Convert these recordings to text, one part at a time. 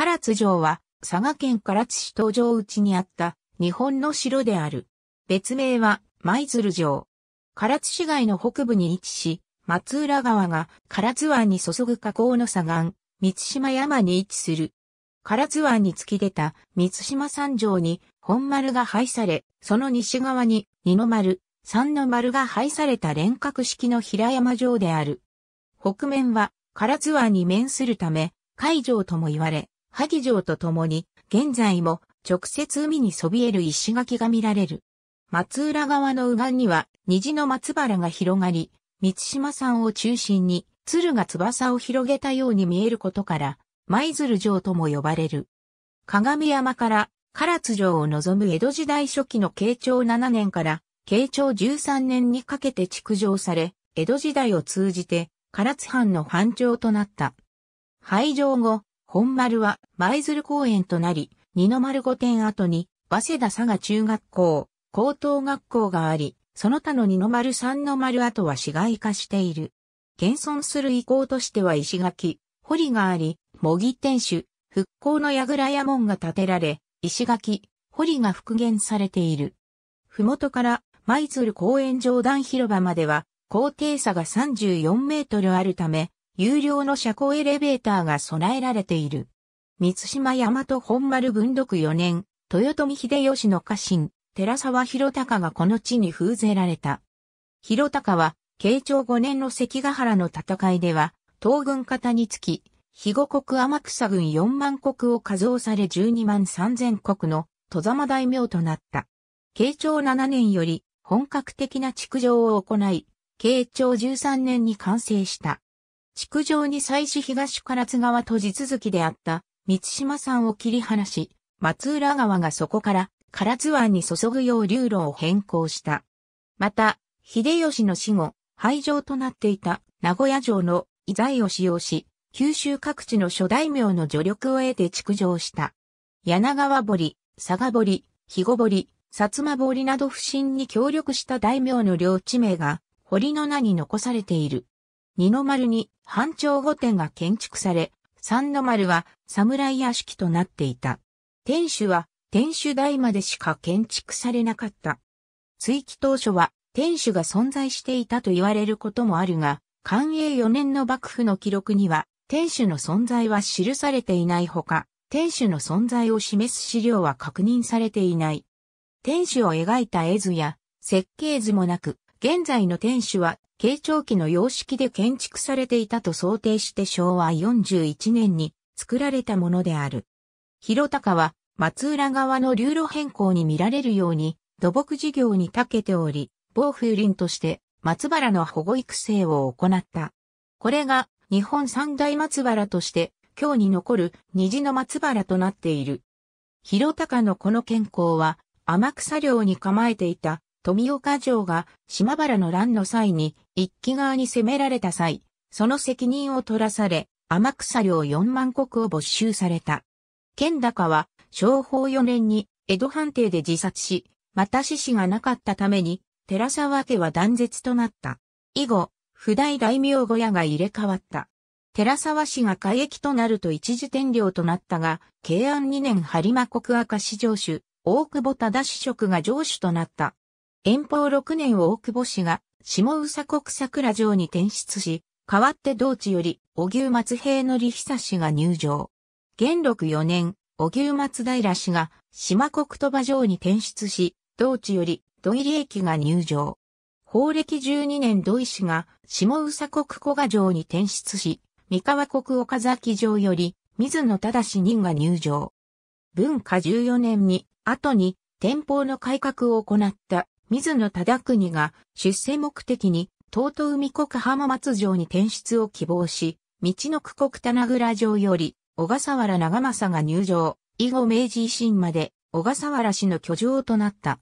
唐津城は、佐賀県唐津市東城内にあった日本の城である。別名は舞鶴城。唐津市街の北部に位置し、松浦川が唐津湾に注ぐ河口の左岸、三島山に位置する。唐津湾に突き出た三島山城に本丸が配され、その西側に二の丸、三の丸が配された連角式の平山城である。北面は唐津湾に面するため、海城とも言われ、萩城と共に、現在も直接海にそびえる石垣が見られる。松浦川の右岸には虹の松原が広がり、三島山を中心に鶴が翼を広げたように見えることから、舞鶴城とも呼ばれる。鏡山から唐津城を望む江戸時代初期の慶長7年から慶長13年にかけて築城され、江戸時代を通じて唐津藩の藩長となった。廃城後、本丸は舞鶴公園となり、二の丸御殿跡に、早稲田佐賀中学校、高等学校があり、その他の二の丸三の丸跡は市街化している。現存する遺構としては石垣、堀があり、模擬天守、復興の櫓や門が建てられ、石垣、堀が復元されている。ふもとから舞鶴公園上段広場までは、高低差が34メートルあるため、有料の車高エレベーターが備えられている。三島大和本丸文読4年、豊臣秀吉の家臣、寺沢広隆がこの地に封ぜられた。広隆は、慶長5年の関ヶ原の戦いでは、東軍方につき、肥後国天草軍4万国を加増され12万3000国の戸様大名となった。慶長7年より本格的な築城を行い、慶長13年に完成した。築城に際し東唐津川と地続きであった三島山を切り離し、松浦川がそこから唐津湾に注ぐよう流路を変更した。また、秀吉の死後、廃城となっていた名古屋城の遺材を使用し、九州各地の諸大名の助力を得て築城した。柳川堀、佐賀堀、肥後堀、薩摩堀など不審に協力した大名の領地名が、堀の名に残されている。二の丸に半丁御殿が建築され、三の丸は侍屋敷となっていた。天守は天守台までしか建築されなかった。追記当初は天守が存在していたと言われることもあるが、寛永4年の幕府の記録には、天守の存在は記されていないほか、天守の存在を示す資料は確認されていない。天守を描いた絵図や設計図もなく、現在の天守は慶長期の様式で建築されていたと想定して昭和41年に作られたものである。広高は松浦側の流路変更に見られるように土木事業に長けており、防風林として松原の保護育成を行った。これが日本三大松原として今日に残る虹の松原となっている。広高のこの健康は天草領に構えていた富岡城が島原の乱の際に一気側に攻められた際、その責任を取らされ、天草領4万石を没収された。剣高は、昭法4年に江戸判定で自殺し、また死死がなかったために、寺沢家は断絶となった。以後、不代大名小屋が入れ替わった。寺沢氏が改役となると一時天領となったが、慶安2年播磨国赤市城主、大久保忠氏職が城主となった。遠方6年を大久保氏が下宇佐国桜城に転出し、代わって同地より、小牛松平則久氏が入場。元禄四年、小牛松平氏が島国鳥羽城に転出し、同地より土利駅が入場。法暦12年土井氏が下宇佐国古賀城に転出し、三河国岡崎城より水野正人が入場。文化14年に、後に天保の改革を行った水野忠国が出世目的に、東都海国浜松城に転出を希望し、道の区国棚倉城より、小笠原長政が入城、以後明治維新まで、小笠原氏の居城となった。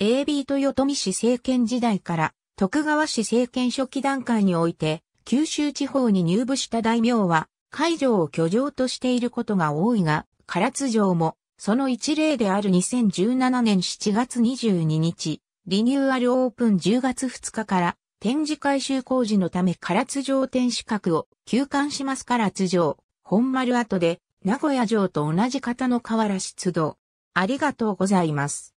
AB 豊臣氏政権時代から、徳川氏政権初期段階において、九州地方に入部した大名は、海場を居城としていることが多いが、唐津城もその一例である2017年7月22日、リニューアルオープン10月2日から展示改修工事のため唐津城天守閣を休館します唐津城、本丸跡で名古屋城と同じ型の瓦出動。ありがとうございます。